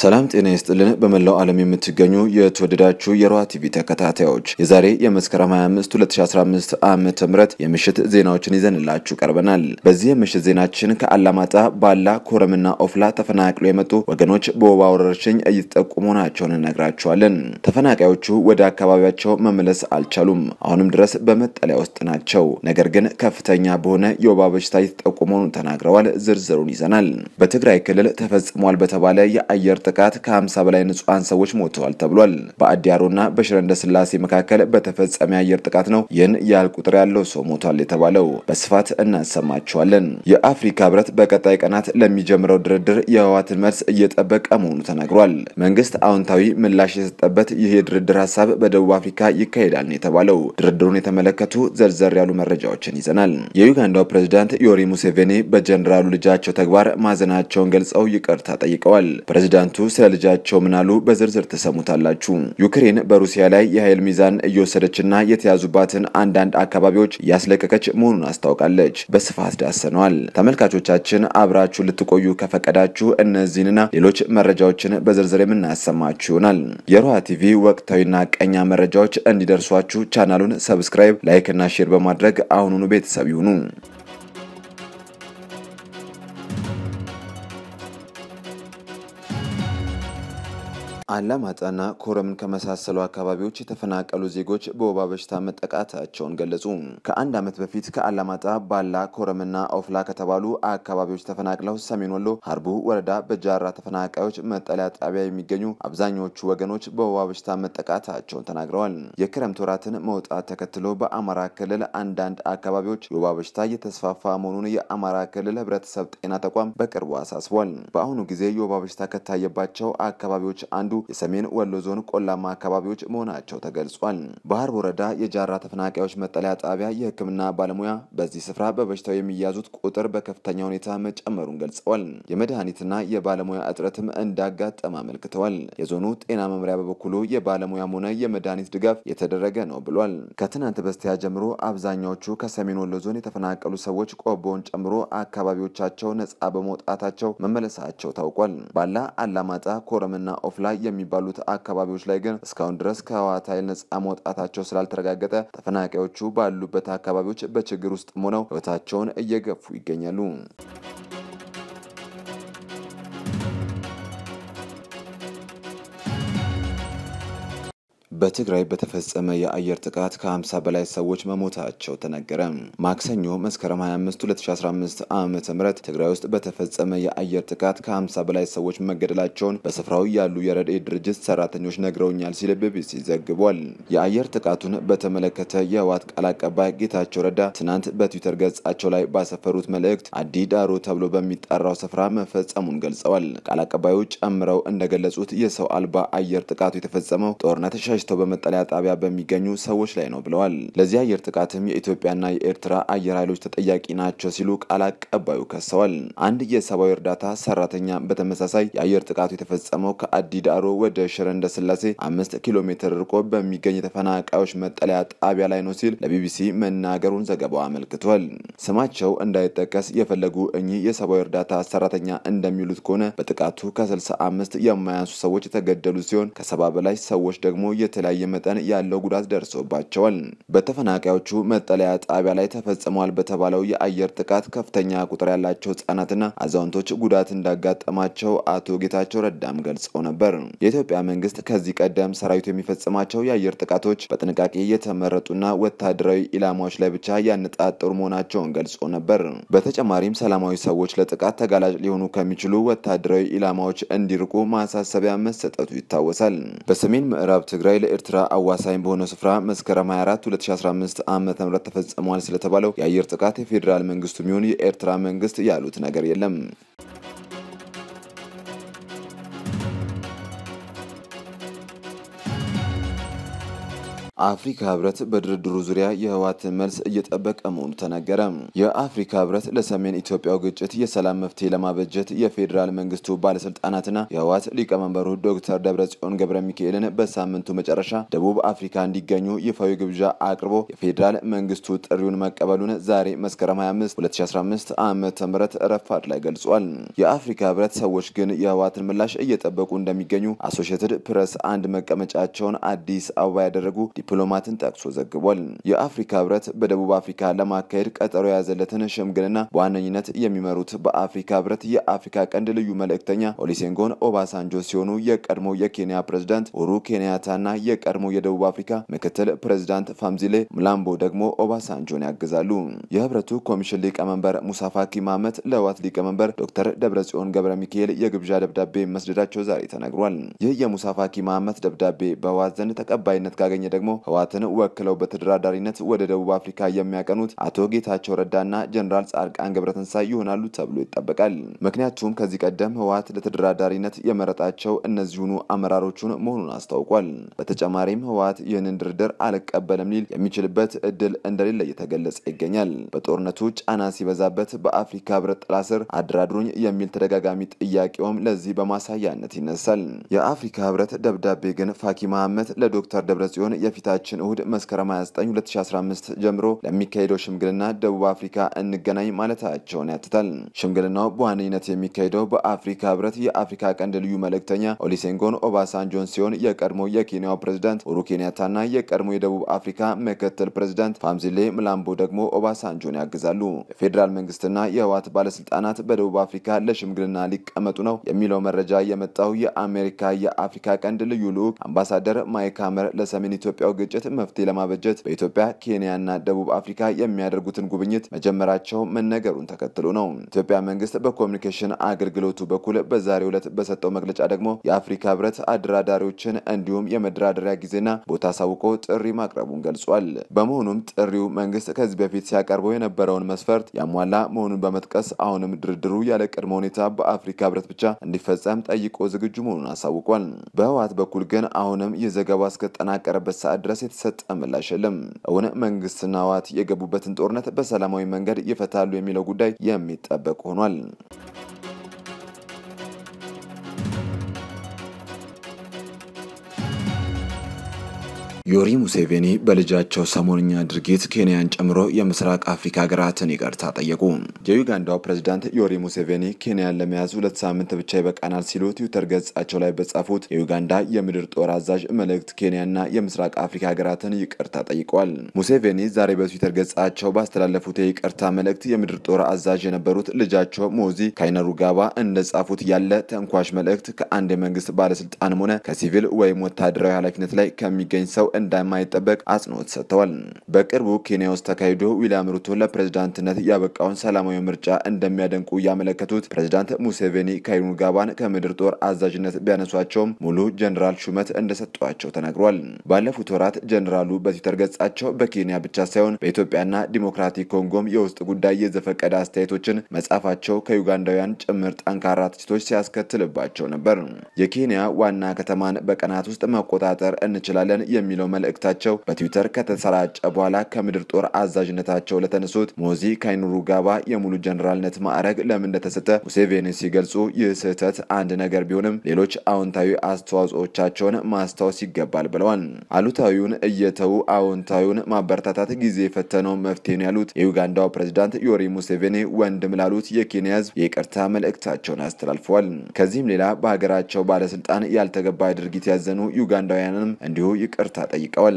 ሰላም ጤና ይስጥልን። በመላው ዓለም የምትገኙ የተወደዳችሁ የሮሃ ቲቪ ተከታታዮች የዛሬ የመስከረም 25 2015 ዓመተ ምህረት የምሽት ዜናዎችን ይዘንላችሁ ቀርበናል። በዚህ የምሽት ዜናችን ከአላማጣ ባላ፣ ኮረምና ኦፍላ ተፈናቅሎ የመጡ ወገኖች በወባ ወረርሽኝ እየተጠቁ መሆናቸውን እነግራችኋለን። ተፈናቃዮቹ ወደ አካባቢያቸው መመለስ አልቻሉም። አሁንም ድረስ በመጠለያ ውስጥ ናቸው። ነገር ግን ከፍተኛ በሆነ የወባ በሽታ እየተጠቁ መሆኑን ተናግረዋል። ዝርዝሩን ይዘናል። በትግራይ ክልል ተፈጽሟል በተባለ የአየር ጥቃት ከ50 በላይ ንጹሐን ሰዎች ሞተዋል ተብሏል። በአዲ አሮና በሽረ ስላሴ መካከል በተፈጸመ የአየር ጥቃት ነው ይህን ያህል ቁጥር ያለው ሰው ሞቷል የተባለው። በስፋት እናሰማቸዋለን። የአፍሪካ ህብረት በቀጣይ ቀናት ለሚጀምረው ድርድር የህወሓትን መልስ እየጠበቀ መሆኑ ተናግሯል። መንግስት አዎንታዊ ምላሽ የሰጠበት ይህ የድርድር ሀሳብ በደቡብ አፍሪካ ይካሄዳል ነው የተባለው። ድርድሩን የተመለከቱ ዘርዘር ያሉ መረጃዎችን ይዘናል። የዩጋንዳው ፕሬዝዳንት ዮሪ ሙሴቬኒ በጀኔራሉ ልጃቸው ተግባር ማዘናቸውን ገልጸው ይቅርታ ጠይቀዋል። ፕሬዚዳንቱ ስለ ልጃቸው ምናሉ በዝርዝር ተሰሙታላችሁ። ዩክሬን በሩሲያ ላይ የኃይል ሚዛን እየወሰደችና የተያዙባትን አንዳንድ አካባቢዎች እያስለቀቀች መሆኑን አስታውቃለች። በስፋት ዳሰነዋል። ተመልካቾቻችን አብራችሁ ልትቆዩ ከፈቀዳችሁ እነዚህንና ሌሎች መረጃዎችን በዝርዝር የምናሰማችሁ ይሆናል። የሮሃ ቲቪ ወቅታዊና ቀኛ መረጃዎች እንዲደርሷችሁ ቻናሉን ሰብስክራይብ፣ ላይክ ና ሼር በማድረግ አሁኑኑ ቤተሰብ ይሁኑ። አላማጣና ኮረምን ከመሳሰሉ አካባቢዎች የተፈናቀሉ ዜጎች በወባ በሽታ መጠቃታቸውን ገለጹ። ከአንድ ዓመት በፊት ከአላማጣ ባላ፣ ኮረምና ኦፍላ ከተባሉ አካባቢዎች ተፈናቅለው ሰሜን ወሎ ሀርቡ ወረዳ በጃራ ተፈናቃዮች መጠለያ ጣቢያ የሚገኙ አብዛኛዎቹ ወገኖች በወባ በሽታ መጠቃታቸውን ተናግረዋል። የክረምት ወራትን መውጣት ተከትሎ በአማራ ክልል አንዳንድ አካባቢዎች የወባ በሽታ እየተስፋፋ መሆኑን የአማራ ክልል ህብረተሰብ ጤና ተቋም በቅርቡ አሳስቧል። በአሁኑ ጊዜ የወባ በሽታ ከታየባቸው አካባቢዎች አንዱ የሰሜን ወሎ ዞን ቆላማ አካባቢዎች መሆናቸው ተገልጿል። ባህር ወረዳ የጃራ ተፈናቃዮች መጠለያ ጣቢያ የሕክምና ባለሙያ በዚህ ስፍራ በበሽታው የሚያዙት ቁጥር በከፍተኛ ሁኔታ መጨመሩን ገልጸዋል። የመድኃኒትና የባለሙያ እጥረትም እንዳጋጠመ አመልክተዋል። የዞኑ ጤና መምሪያ በበኩሉ የባለሙያም ሆነ የመድኃኒት ድጋፍ የተደረገ ነው ብሏል። ከትናንት በስቲያ ጀምሮ አብዛኛዎቹ ከሰሜን ወሎ ዞን የተፈናቀሉ ሰዎች ቆቦውን ጨምሮ አካባቢዎቻቸው ነጻ በመውጣታቸው መመለሳቸው ታውቋል። ባላ አላማጣ፣ ኮረምና ኦፍላ የሚባሉት አካባቢዎች ላይ ግን እስካሁን ድረስ ከህወሓት ኃይል ነጻ መውጣታቸው ስላልተረጋገጠ ተፈናቃዮቹ ባሉበት አካባቢዎች በችግር ውስጥ ሆነው ህይወታቸውን እየገፉ ይገኛሉ። በትግራይ በተፈጸመ የአየር ጥቃት ከ50 በላይ ሰዎች መሞታቸው ተነገረ። ማክሰኞ መስከረም 25 2015 ዓ ም ትግራይ ውስጥ በተፈጸመ የአየር ጥቃት ከ50 በላይ ሰዎች መገደላቸውን በስፍራው ያሉ የረድኤት ድርጅት ሰራተኞች ነግረውኛል ሲል ቢቢሲ ዘግቧል። የአየር ጥቃቱን በተመለከተ የህወሓት ቃል አቀባይ ጌታቸው ረዳ ትናንት በትዊተር ገጻቸው ላይ ባሰፈሩት መልእክት አዲ ዳሮ ተብሎ በሚጠራው ስፍራ መፈጸሙን ገልጸዋል። ቃል አቀባዮች ጨምረው እንደገለጹት የሰው አልባ አየር ጥቃቱ የተፈጸመው ጦርነት ሸሽ ተገጭተው በመጠለያ ጣቢያ በሚገኙ ሰዎች ላይ ነው ብለዋል። ለዚህ አየር ጥቃትም የኢትዮጵያና የኤርትራ አየር ኃይሎች ተጠያቂ ናቸው ሲሉ ቃል አቀባዩ ከሰዋል። አንድ የሰብአዊ እርዳታ ሰራተኛ በተመሳሳይ የአየር ጥቃቱ የተፈጸመው ከአዲዳሮ ወደ ሽረ እንዳስላሴ አምስት ኪሎ ሜትር ርቆ በሚገኝ የተፈናቃዮች መጠለያ ጣቢያ ላይ ነው ሲል ለቢቢሲ መናገሩን ዘገባው አመልክቷል። ስማቸው እንዳይጠቀስ የፈለጉ እኚህ የሰብአዊ እርዳታ ሰራተኛ እንደሚሉት ከሆነ በጥቃቱ ከ65 የማያንሱ ሰዎች የተገደሉ ሲሆን ከሰባ በላይ ሰዎች ደግሞ የተ የተለያየ መጠን ያለው ጉዳት ደርሶባቸዋል። በተፈናቃዮቹ መጠለያ ጣቢያ ላይ ተፈጽመዋል በተባለው የአየር ጥቃት ከፍተኛ ቁጥር ያላቸው ህጻናትና አዛውንቶች ጉዳት እንዳጋጠማቸው አቶ ጌታቸው ረዳም ገልጸው ነበር። የኢትዮጵያ መንግስት ከዚህ ቀደም ሰራዊቱ የሚፈጽማቸው የአየር ጥቃቶች በጥንቃቄ የተመረጡና ወታደራዊ ኢላማዎች ላይ ብቻ ያነጣጠሩ መሆናቸውን ገልጾ ነበር። በተጨማሪም ሰላማዊ ሰዎች ለጥቃት ተጋላጭ ሊሆኑ ከሚችሉ ወታደራዊ ኢላማዎች እንዲርቁ ማሳሰቢያ መሰጠቱ ይታወሳል። በሰሜን ምዕራብ ትግራይ ኤርትራ አዋሳኝ በሆነው ስፍራ መስከረም 24 2015 ዓ ም ተፈጽሟል ስለተባለው የአየር ጥቃት የፌዴራል መንግስቱ የሚሆን የኤርትራ መንግስት ያሉት ነገር የለም። አፍሪካ ህብረት በድርድሩ ዙሪያ የህወሓትን መልስ እየጠበቀ መሆኑ ተነገረ። የአፍሪካ ህብረት ለሰሜን ኢትዮጵያው ግጭት የሰላም መፍትሄ ለማበጀት የፌዴራል መንግስቱ ባለስልጣናትና የህወሓት ሊቀመንበሩ ዶክተር ደብረጽዮን ገብረ ሚካኤልን በሳምንቱ መጨረሻ ደቡብ አፍሪካ እንዲገኙ ይፋዊ ግብዣ አቅርቦ የፌዴራል መንግስቱ ጥሪውን መቀበሉን ዛሬ መስከረም 25 2015 ዓ ም ረፋድ ላይ ገልጿል። የአፍሪካ ህብረት ሰዎች ግን የህወሓትን ምላሽ እየጠበቁ እንደሚገኙ አሶሽትድ ፕሬስ አንድ መቀመጫቸውን አዲስ አበባ ያደረጉ ዲፕሎማትን ጠቅሶ ዘግቧል። የአፍሪካ ህብረት በደቡብ አፍሪካ ለማካሄድ ቀጠሮ የያዘለትን ሽምግልና በዋነኝነት የሚመሩት በአፍሪካ ህብረት የአፍሪካ ቀንድ ልዩ መልእክተኛ ኦሊሴንጎን ኦባሳንጆ ሲሆኑ የቀድሞ የኬንያ ፕሬዝዳንት ኡሁሩ ኬንያታና የቀድሞ የደቡብ አፍሪካ ምክትል ፕሬዝዳንት ፋምዚሌ ምላምቦ ደግሞ ኦባሳንጆን ያግዛሉ። የህብረቱ ኮሚሽን ሊቀመንበር ሙሳፋኪ ማመት ለዋት ሊቀመንበር ዶክተር ደብረጽዮን ገብረ ሚካኤል የግብዣ ደብዳቤ መስደዳቸው ዛሬ ተነግሯል። ይህ የሙሳፋኪ ማመት ደብዳቤ በዋት ዘንድ ተቀባይነት ካገኘ ደግሞ ህወሓትን ወክለው በተደራዳሪነት ወደ ደቡብ አፍሪካ የሚያቀኑት አቶ ጌታቸው ረዳና ጀኔራል ጻድቃን ገብረተንሳይ ይሆናሉ ተብሎ ይጠበቃል። ምክንያቱም ከዚህ ቀደም ህወሓት ለተደራዳሪነት የመረጣቸው እነዚሁኑ አመራሮቹን መሆኑን አስታውቋል። በተጨማሪም ህወሓት ይህንን ድርድር አልቀበልም ሊል የሚችልበት እድል እንደሌለ እየተገለጸ ይገኛል። በጦርነቱ ጫና ሲበዛበት በአፍሪካ ህብረት ጥላ ስር አደራድሩኝ የሚል ተደጋጋሚ ጥያቄውም ለዚህ በማሳያነት ይነሳል። የአፍሪካ ህብረት ደብዳቤ ግን ፋኪ መሐመድ ለዶክተር ደብረጽዮን የፊት የፊታችን እሁድ መስከረም 29 2015 ጀምሮ ለሚካሄደው ሽምግልና ደቡብ አፍሪካ እንገናኝ ማለታቸውን ያትታል። ሽምግልናው በዋነኝነት የሚካሄደው በአፍሪካ ህብረት የአፍሪካ ቀንድ ልዩ መልእክተኛ ኦሊሴንጎን ኦባሳንጆን ሲሆን የቀድሞ የኬንያው ፕሬዝዳንት ኡሁሩ ኬንያታና የቀድሞ የደቡብ አፍሪካ ምክትል ፕሬዝዳንት ፋምዚሌ ምላምቦ ደግሞ ኦባሳንጆን ያግዛሉ። የፌዴራል መንግስትና የህወሓት ባለስልጣናት በደቡብ አፍሪካ ለሽምግልና ሊቀመጡ ነው የሚለው መረጃ የመጣው የአሜሪካ የአፍሪካ ቀንድ ልዩ ልዑክ አምባሳደር ማይክ ሀመር ለሰሜን ኢትዮጵያው ግጭት መፍትሄ ለማበጀት በኢትዮጵያ ኬንያና ደቡብ አፍሪካ የሚያደርጉትን ጉብኝት መጀመራቸው መነገሩን ተከትሎ ነው። ኢትዮጵያ መንግስት በኮሚኒኬሽን አገልግሎቱ በኩል በዛሬው ዕለት በሰጠው መግለጫ ደግሞ የአፍሪካ ህብረት አደራዳሪዎችን እንዲሁም የመደራደሪያ ጊዜና ቦታ አሳውቆ ጥሪ ማቅረቡን ገልጿል። በመሆኑም ጥሪው መንግስት ከዚህ በፊት ሲያቀርበው የነበረውን መስፈርት ያሟላ መሆኑን በመጥቀስ አሁንም ድርድሩ ያለ ቅድመ ሁኔታ በአፍሪካ ህብረት ብቻ እንዲፈጸም ጠይቆ ዝግጁ መሆኑን አሳውቋል። በህወሓት በኩል ግን አሁንም የዘገባ እስከተጠናቀረበት ሰዓት ድረስ የተሰጠ ምላሽ የለም። እውን መንግስትና ህወሓት የገቡበትን ጦርነት በሰላማዊ መንገድ ይፈታሉ የሚለው ጉዳይ የሚጠበቅ ሆኗል። ዮሪ ሙሴቬኒ በልጃቸው ሰሞንኛ ድርጊት ኬንያን ጨምሮ የምስራቅ አፍሪካ ሀገራትን ይቅርታ ጠየቁ። የዩጋንዳው ፕሬዝዳንት ዮሪ ሙሴቬኒ ኬንያን ለመያዝ ሁለት ሳምንት ብቻ ይበቃናል ሲሉ ትዊተር ገጻቸው ላይ በጻፉት የዩጋንዳ የምድር ጦር አዛዥ መልእክት ኬንያና የምስራቅ አፍሪካ ሀገራትን ይቅርታ ጠይቋል። ሙሴቬኒ ዛሬ በትዊተር ገጻቸው ባስተላለፉት የይቅርታ መልእክት የምድር ጦር አዛዥ የነበሩት ልጃቸው ሞዚ ካይነሩጋባ እንደጻፉት ያለ ተንኳሽ መልእክት ከአንድ የመንግስት ባለስልጣንም ሆነ ከሲቪል ወይም ወታደራዊ ኃላፊነት ላይ ከሚገኝ ሰው እንደማይጠበቅ አጽንኦት ሰጥተዋል። በቅርቡ ኬንያ ውስጥ ተካሂዶ ዊልያም ሩቶ ለፕሬዝዳንትነት ያበቃውን ሰላማዊ ምርጫ እንደሚያደንቁ ያመለከቱት ፕሬዝዳንት ሙሴቬኒ ጋባን ከምድር ጦር አዛዥነት ቢያነሷቸውም ሙሉ ጀኔራል ሹመት እንደሰጧቸው ተነግሯል። ባለፉት ወራት ጀኔራሉ በትዊተር ገጻቸው በኬንያ ብቻ ሳይሆን በኢትዮጵያና ዲሞክራቲክ ኮንጎም የውስጥ ጉዳይ የዘፈቀደ አስተያየቶችን መጻፋቸው ከዩጋንዳውያን ጭምር ጠንካራ ትችቶች ሲያስከትልባቸው ነበር። የኬንያ ዋና ከተማን በቀናት ውስጥ መቆጣጠር እንችላለን የሚለው በሚለው መልእክታቸው በትዊተር ከተሰራጨ በኋላ ከምድር ጦር አዛዥነታቸው ለተነሱት ሞዚ ጋባ የሙሉ ጀኔራልነት ማዕረግ ለምን እንደተሰጠ ሙሴቬኒ ሲገልጹ ይህ ስህተት አንድ ነገር ቢሆንም ሌሎች አዎንታዊ አስተዋጽኦቻቸውን ማስታወስ ይገባል ብለዋል። አሉታዊውን እየተዉ አዎንታዊውን ማበረታታት ጊዜ የፈተነው መፍትሄ ነው ያሉት የዩጋንዳው ፕሬዚዳንት ዮሪ ሙሴቬኒ ወንድም ላሉት የኬንያ ህዝብ የቅርታ መልእክታቸውን አስተላልፈዋል። ከዚህም ሌላ በሀገራቸው ባለስልጣን ያልተገባ ድርጊት ያዘኑ ዩጋንዳውያንንም እንዲሁ ይቅርታ ጠይቀዋል።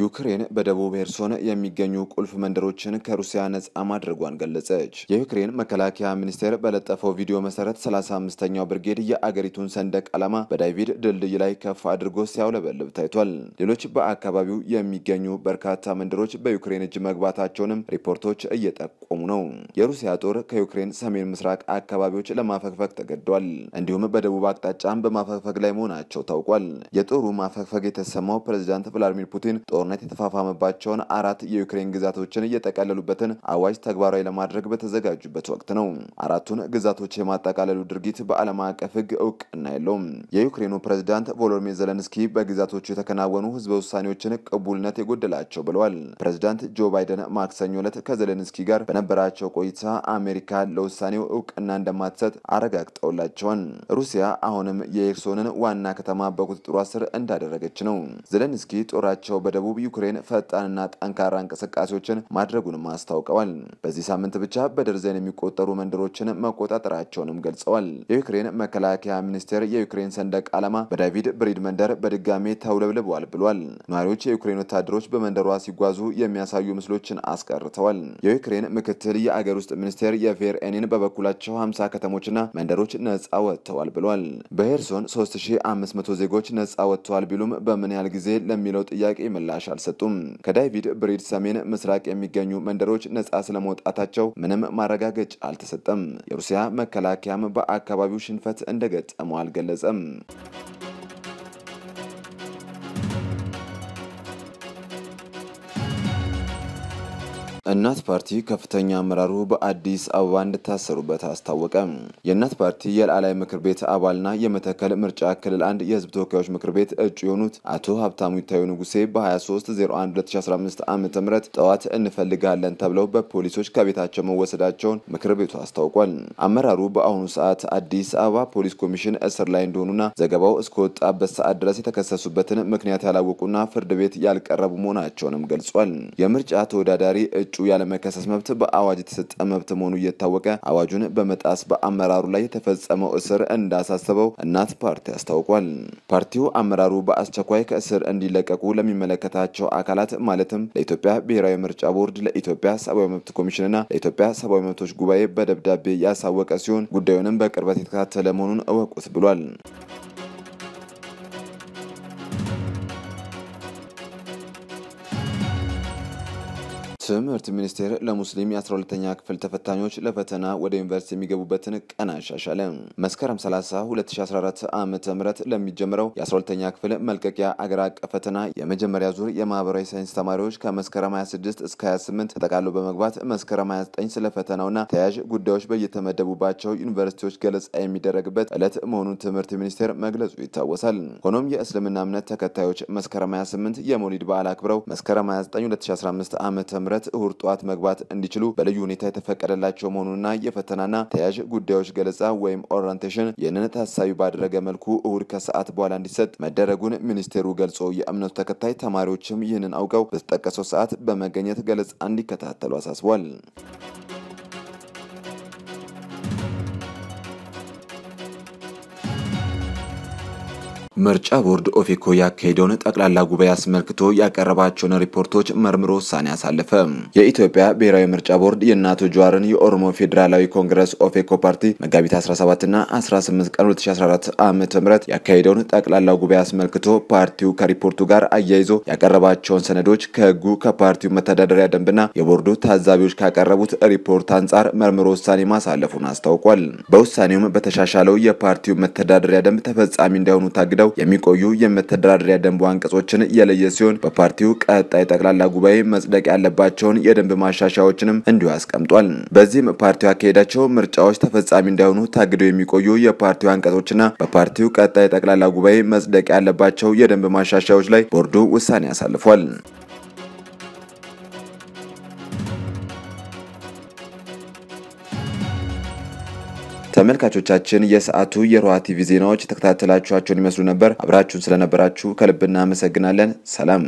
ዩክሬን በደቡብ ሄርሶን የሚገኙ ቁልፍ መንደሮችን ከሩሲያ ነጻ ማድረጓን ገለጸች። የዩክሬን መከላከያ ሚኒስቴር በለጠፈው ቪዲዮ መሰረት 35ኛው ብርጌድ የአገሪቱን ሰንደቅ ዓላማ በዳይቪድ ድልድይ ላይ ከፍ አድርጎ ሲያውለበልብ ታይቷል። ሌሎች በአካባቢው የሚገኙ በርካታ መንደሮች በዩክሬን እጅ መግባታቸውንም ሪፖርቶች እየጠቆሙ ነው። የሩሲያ ጦር ከዩክሬን ሰሜን ምስራቅ አካባቢዎች ለማፈግፈግ ተገደዋል። እንዲሁም በደቡብ አቅጣጫም በማፈግፈግ ላይ መሆናቸው ታውቋል። የጦሩ ማፈግፈግ የተሰማው ፕሬዚዳንት ቭላዲሚር ፑቲን ጦር ጦርነት የተፋፋመባቸውን አራት የዩክሬን ግዛቶችን እየጠቃለሉበትን አዋጅ ተግባራዊ ለማድረግ በተዘጋጁበት ወቅት ነው። አራቱን ግዛቶች የማጠቃለሉ ድርጊት በዓለም አቀፍ ሕግ እውቅና የለውም። የዩክሬኑ ፕሬዝዳንት ቮሎዲሚር ዘለንስኪ በግዛቶቹ የተከናወኑ ህዝበ ውሳኔዎችን ቅቡልነት የጎደላቸው ብለዋል። ፕሬዚዳንት ጆ ባይደን ማክሰኞ ዕለት ከዘሌንስኪ ጋር በነበራቸው ቆይታ አሜሪካ ለውሳኔው እውቅና እንደማትሰጥ አረጋግጠውላቸዋል። ሩሲያ አሁንም የኤርሶንን ዋና ከተማ በቁጥጥሯ ስር እንዳደረገች ነው። ዘለንስኪ ጦራቸው በደቡብ በደቡብ ዩክሬን ፈጣንና ጠንካራ እንቅስቃሴዎችን ማድረጉንም አስታውቀዋል። በዚህ ሳምንት ብቻ በደርዘን የሚቆጠሩ መንደሮችን መቆጣጠራቸውንም ገልጸዋል። የዩክሬን መከላከያ ሚኒስቴር የዩክሬን ሰንደቅ ዓላማ በዳቪድ ብሪድ መንደር በድጋሜ ተውለብልበዋል ብሏል። ነዋሪዎች የዩክሬን ወታደሮች በመንደሯ ሲጓዙ የሚያሳዩ ምስሎችን አስቀርተዋል። የዩክሬን ምክትል የአገር ውስጥ ሚኒስቴር የቬርኤኒን በበኩላቸው 50 ከተሞችና መንደሮች ነጻ ወጥተዋል ብሏል። በሄርሶን 3500 ዜጎች ነጻ ወጥተዋል ቢሉም በምን ያህል ጊዜ ለሚለው ጥያቄ ምላሽ ምላሽ አልሰጡም። ከዳይቪድ ብሪድ ሰሜን ምስራቅ የሚገኙ መንደሮች ነጻ ስለመውጣታቸው ምንም ማረጋገጫ አልተሰጠም። የሩሲያ መከላከያም በአካባቢው ሽንፈት እንደገጠመው አልገለጸም። እናት ፓርቲ ከፍተኛ አመራሩ በአዲስ አበባ እንደታሰሩበት አስታወቀ። የእናት ፓርቲ የላዕላይ ምክር ቤት አባልና የመተከል ምርጫ ክልል አንድ የህዝብ ተወካዮች ምክር ቤት እጩ የሆኑት አቶ ሀብታሙ ይታዩ ንጉሴ በ23012015 ዓ ም ጠዋት እንፈልጋለን ተብለው በፖሊሶች ከቤታቸው መወሰዳቸውን ምክር ቤቱ አስታውቋል። አመራሩ በአሁኑ ሰዓት አዲስ አበባ ፖሊስ ኮሚሽን እስር ላይ እንደሆኑና ዘገባው እስከወጣበት ሰዓት ድረስ የተከሰሱበትን ምክንያት ያላወቁና ፍርድ ቤት ያልቀረቡ መሆናቸውንም ገልጿል። የምርጫ ተወዳዳሪ እጩ እጩ ያለመከሰስ መብት በአዋጅ የተሰጠ መብት መሆኑ እየታወቀ አዋጁን በመጣስ በአመራሩ ላይ የተፈጸመው እስር እንዳሳሰበው እናት ፓርቲ አስታውቋል። ፓርቲው አመራሩ በአስቸኳይ ከእስር እንዲለቀቁ ለሚመለከታቸው አካላት ማለትም ለኢትዮጵያ ብሔራዊ ምርጫ ቦርድ፣ ለኢትዮጵያ ሰብአዊ መብት ኮሚሽንና ለኢትዮጵያ ሰብአዊ መብቶች ጉባኤ በደብዳቤ ያሳወቀ ሲሆን ጉዳዩንም በቅርበት የተከታተለ መሆኑን እወቁት ብሏል። ትምህርት ሚኒስቴር ለሙስሊም የ12ተኛ ክፍል ተፈታኞች ለፈተና ወደ ዩኒቨርሲቲ የሚገቡበትን ቀን አሻሻለ። መስከረም 30 2014 ዓ ም ለሚጀምረው የ12ተኛ ክፍል መልቀቂያ አገር አቀፍ ፈተና የመጀመሪያ ዙር የማህበራዊ ሳይንስ ተማሪዎች ከመስከረም 26 እስከ 28 ተጠቃሎ በመግባት መስከረም 29 ስለ ፈተናውና ተያያዥ ጉዳዮች በየተመደቡባቸው ዩኒቨርሲቲዎች ገለጻ የሚደረግበት ዕለት መሆኑን ትምህርት ሚኒስቴር መግለጹ ይታወሳል። ሆኖም የእስልምና እምነት ተከታዮች መስከረም 28 የመውሊድ በዓል አክብረው መስከረም 29 2015 ዓ ም እሁድ ጠዋት መግባት እንዲችሉ በልዩ ሁኔታ የተፈቀደላቸው መሆኑንና የፈተናና ተያዥ ጉዳዮች ገለጻ ወይም ኦሪንቴሽን ይህንን ታሳቢ ባደረገ መልኩ እሁድ ከሰዓት በኋላ እንዲሰጥ መደረጉን ሚኒስቴሩ ገልጾ የእምነቱ ተከታይ ተማሪዎችም ይህንን አውቀው በተጠቀሰው ሰዓት በመገኘት ገለጻ እንዲከታተሉ አሳስቧል። ምርጫ ቦርድ ኦፌኮ ያካሄደውን ጠቅላላ ጉባኤ አስመልክቶ ያቀረባቸውን ሪፖርቶች መርምሮ ውሳኔ አሳለፈ። የኢትዮጵያ ብሔራዊ ምርጫ ቦርድ የእነ አቶ ጀዋርን የኦሮሞ ፌዴራላዊ ኮንግረስ ኦፌኮ ፓርቲ መጋቢት 17ና 18 ቀን 2014 ዓ ም ያካሄደውን ጠቅላላ ጉባኤ አስመልክቶ ፓርቲው ከሪፖርቱ ጋር አያይዞ ያቀረባቸውን ሰነዶች ከህጉ ከፓርቲው መተዳደሪያ ደንብና የቦርዱ ታዛቢዎች ካቀረቡት ሪፖርት አንጻር መርምሮ ውሳኔ ማሳለፉን አስታውቋል። በውሳኔውም በተሻሻለው የፓርቲው መተዳደሪያ ደንብ ተፈጻሚ እንዳይሆኑ ታግደው ተካተው የሚቆዩ የመተዳደሪያ ደንቡ አንቀጾችን የለየ ሲሆን በፓርቲው ቀጣይ ጠቅላላ ጉባኤ መጽደቅ ያለባቸውን የደንብ ማሻሻያዎችንም እንዲሁ አስቀምጧል። በዚህም ፓርቲው ያካሄዳቸው ምርጫዎች ተፈጻሚ እንዳይሆኑ ታግደው የሚቆዩ የፓርቲው አንቀጾችና በፓርቲው ቀጣይ ጠቅላላ ጉባኤ መጽደቅ ያለባቸው የደንብ ማሻሻያዎች ላይ ቦርዱ ውሳኔ አሳልፏል። ተመልካቾቻችን የሰዓቱ የሮሃ ቲቪ ዜናዎች ተከታተላችኋቸውን ይመስሉ ነበር። አብራችሁን ስለነበራችሁ ከልብ እናመሰግናለን። ሰላም